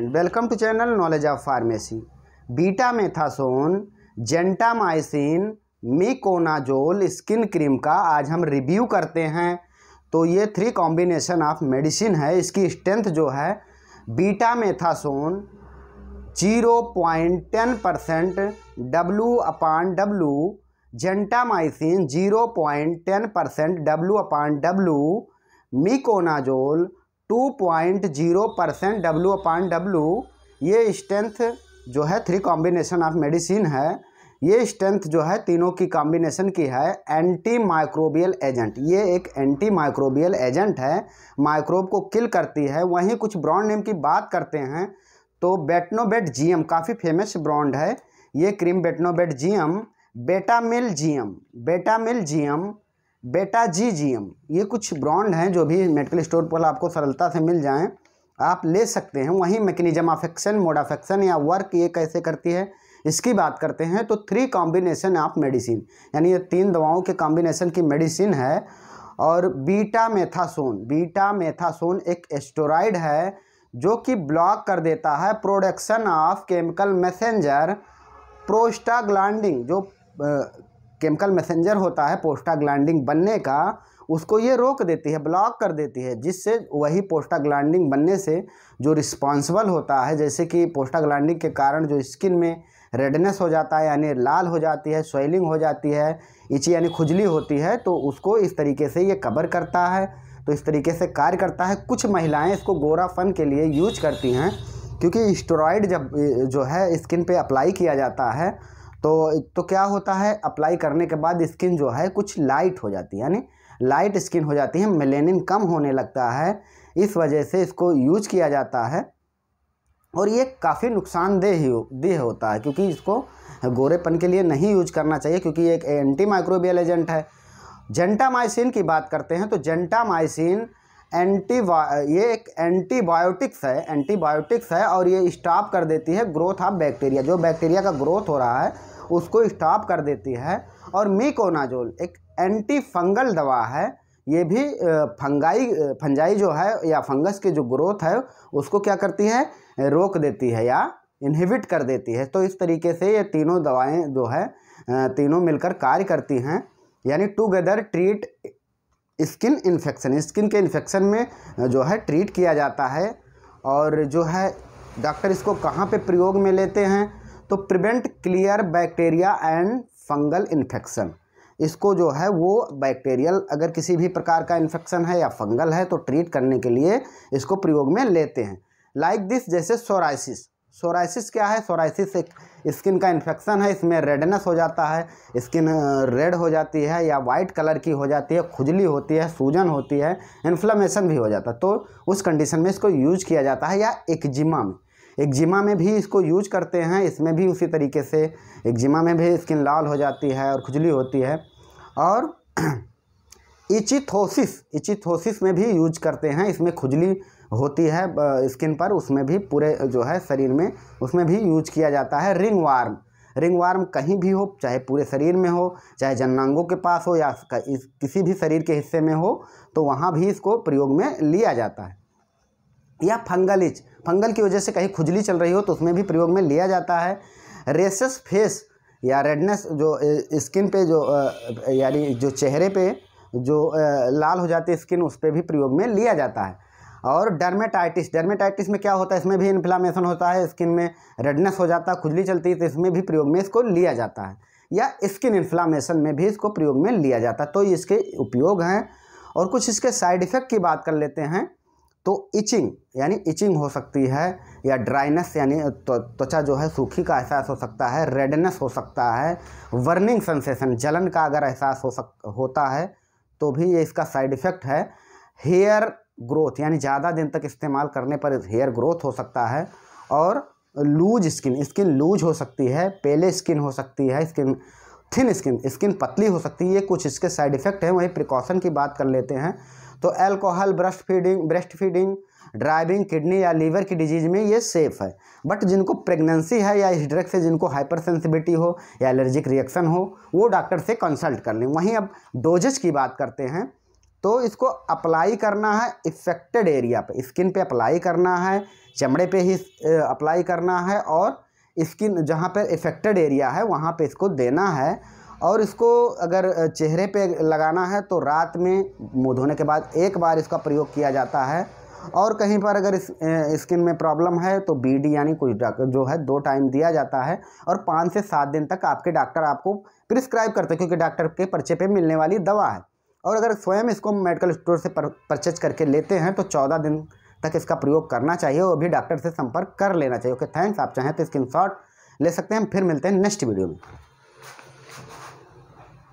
student welcome to channel knowledge of pharmacy betamethasone gentamicin miconazole skin cream का आज हम review करते हैं तो ये थ्री कॉम्बिनेशन ऑफ मेडिसिन है इसकी स्ट्रेंथ जो है betamethasone zero point ten percent W upon W gentamicin zero point ten percent W upon W miconazole two point zero percent W upon W ये strength जो है three combination of medicine है ये strength जो है तीनों की combination की है एंटी माइक्रोबियल एजेंट ये एक एंटी माइक्रोबियल एजेंट है माइक्रोब को किल करती है वहीं कुछ ब्रांड नेम की बात करते हैं तो बेटनोबेट जीएम काफ़ी फेमस ब्रांड है ये cream Betnovate GM Betamil GM Betamil GM बेटा जी जी एम ये कुछ ब्रांड हैं जो भी मेडिकल स्टोर पर आपको सरलता से मिल जाएं आप ले सकते हैं वहीं mechanism of action mode of action या वर्क ये कैसे करती है इसकी बात करते हैं तो थ्री कॉम्बिनेशन ऑफ मेडिसिन यानी ये तीन दवाओं के कॉम्बिनेशन की मेडिसिन है और बीटा मेथासोन बीटा मेथासोन एक एस्टोराइड है जो कि ब्लॉक कर देता है production of chemical messenger prostaglandin जो केमिकल मैसेंजर होता है पोस्टाग्लैंडिंग बनने का उसको ये रोक देती है ब्लॉक कर देती है जिससे वही पोस्टाग्लैंडिंग बनने से जो रिस्पॉन्सिबल होता है जैसे कि पोस्टाग्लैंडिंग के कारण जो स्किन में रेडनेस हो जाता है यानी लाल हो जाती है स्वेलिंग हो जाती है इची यानी खुजली होती है तो उसको इस तरीके से ये कवर करता है तो इस तरीके से कार्य करता है कुछ महिलाएं इसको फन के लिए यूज करती हैं क्योंकि स्टोरॉयड जब जो है स्किन पे अप्लाई किया जाता है तो तो क्या होता है अप्लाई करने के बाद स्किन जो है कुछ लाइट हो जाती है यानी लाइट स्किन हो जाती है मेलेनिन कम होने लगता है इस वजह से इसको यूज किया जाता है और ये काफ़ी नुकसानदेह ही देह होता है क्योंकि इसको गोरेपन के लिए नहीं यूज करना चाहिए क्योंकि ये एक एंटी माइक्रोबियल एजेंट है जेंटामाइसिन की बात करते हैं तो जेंटामाइसिन एंटी ये एक एंटीबायोटिक्स है एंटीबायोटिक्स है और ये स्टॉप कर देती है ग्रोथ ऑफ बैक्टीरिया जो बैक्टीरिया का ग्रोथ हो रहा है उसको स्टॉप कर देती है और मीकोनाजोल एक एंटी फंगल दवा है ये भी फंगाई फंजाई जो है या फंगस की जो ग्रोथ है उसको क्या करती है रोक देती है या इनहिबिट कर देती है तो इस तरीके से ये तीनों दवाएं जो है तीनों मिलकर कार्य करती हैं यानी together treat skin infection skin के इन्फेक्शन में जो है ट्रीट किया जाता है और जो है डॉक्टर इसको कहाँ पे प्रयोग में लेते हैं तो prevent clear bacteria and fungal infection इसको जो है वो बैक्टीरियल अगर किसी भी प्रकार का इन्फेक्शन है या फंगल है तो ट्रीट करने के लिए इसको प्रयोग में लेते हैं लाइक like दिस जैसे सोराइसिस सोराइसिस क्या है सोराइसिस एक स्किन का इन्फेक्शन है इसमें रेडनेस हो जाता है स्किन रेड हो जाती है या वाइट कलर की हो जाती है खुजली होती है सूजन होती है इन्फ्लामेशन भी हो जाता है तो उस कंडीशन में इसको यूज किया जाता है या एक्जिमा में एक्जिमा में भी इसको यूज करते हैं इसमें भी उसी तरीके से एक्जिमा में भी स्किन लाल हो जाती है और खुजली होती है और इचिथोसिस इचिथोसिस में भी यूज करते हैं इसमें खुजली होती है स्किन पर उसमें भी पूरे जो है शरीर में उसमें भी यूज किया जाता है रिंग वार्म रिंग वार्म कहीं भी हो चाहे पूरे शरीर में हो चाहे जन्नांगों के पास हो या किसी भी शरीर के हिस्से में हो तो वहाँ भी इसको प्रयोग में लिया जाता है या फंगल इच फंगल की वजह से कहीं खुजली चल रही हो तो उसमें भी प्रयोग में लिया जाता है रेसेस फेस या रेडनेस जो स्किन पे जो यानी जो चेहरे पे जो लाल हो जाती है स्किन उस पर भी प्रयोग में लिया जाता है और डर्मेटाइटिस डर्मेटाइटिस में क्या होता है इसमें भी इन्फ्लामेशन होता है स्किन में रेडनेस हो जाता है खुजली चलती है तो इसमें भी प्रयोग में इसको लिया जाता है या स्किन इन्फ्लामेशन में भी इसको प्रयोग में लिया जाता है तो इसके उपयोग हैं और कुछ इसके साइड इफ़ेक्ट की बात कर लेते हैं तो इचिंग यानी इचिंग हो सकती है या ड्राइनेस यानी त्वचा जो है सूखी का एहसास हो सकता है रेडनेस हो सकता है वर्निंग सेंसेशन जलन का अगर एहसास हो सक होता है तो भी ये इसका साइड इफ़ेक्ट है हेयर ग्रोथ यानी ज़्यादा दिन तक इस्तेमाल करने पर हेयर ग्रोथ हो सकता है और लूज स्किन स्किन लूज हो सकती है पेले स्किन हो सकती है स्किन थिन स्किन स्किन पतली हो सकती है ये कुछ इसके साइड इफ़ेक्ट हैं वहीं प्रिकॉशन की बात कर लेते हैं तो alcohol breast feeding breast feeding driving kidney या लीवर की डिजीज़ में ये सेफ़ है बट जिनको प्रेगनेंसी है या इस ड्रग से जिनको हाइपर सेंसिबिलिटी हो या एलर्जिक रिएक्शन हो वो डॉक्टर से कंसल्ट कर लें वहीं अब डोजेज की बात करते हैं तो इसको अप्लाई करना है इफेक्टेड एरिया पे स्किन पे अप्लाई करना है चमड़े पे ही अप्लाई करना है और स्किन जहाँ पर इफेक्टेड एरिया है वहाँ पर इसको देना है और इसको अगर चेहरे पे लगाना है तो रात में मुँह धोने के बाद एक बार इसका प्रयोग किया जाता है और कहीं पर अगर इस, स्किन में प्रॉब्लम है तो बीडी यानी कुछ जो है दो टाइम दिया जाता है और पाँच से सात दिन तक आपके डॉक्टर आपको प्रिस्क्राइब करते हैं क्योंकि डॉक्टर के पर्चे पे मिलने वाली दवा है और अगर स्वयं इसको मेडिकल स्टोर से परचेज करके लेते हैं तो चौदह दिन तक इसका प्रयोग करना चाहिए और भी डॉक्टर से संपर्क कर लेना चाहिए ओके थैंक्स आप चाहें तो स्किन शॉट ले सकते हैं फिर मिलते हैं नेक्स्ट वीडियो में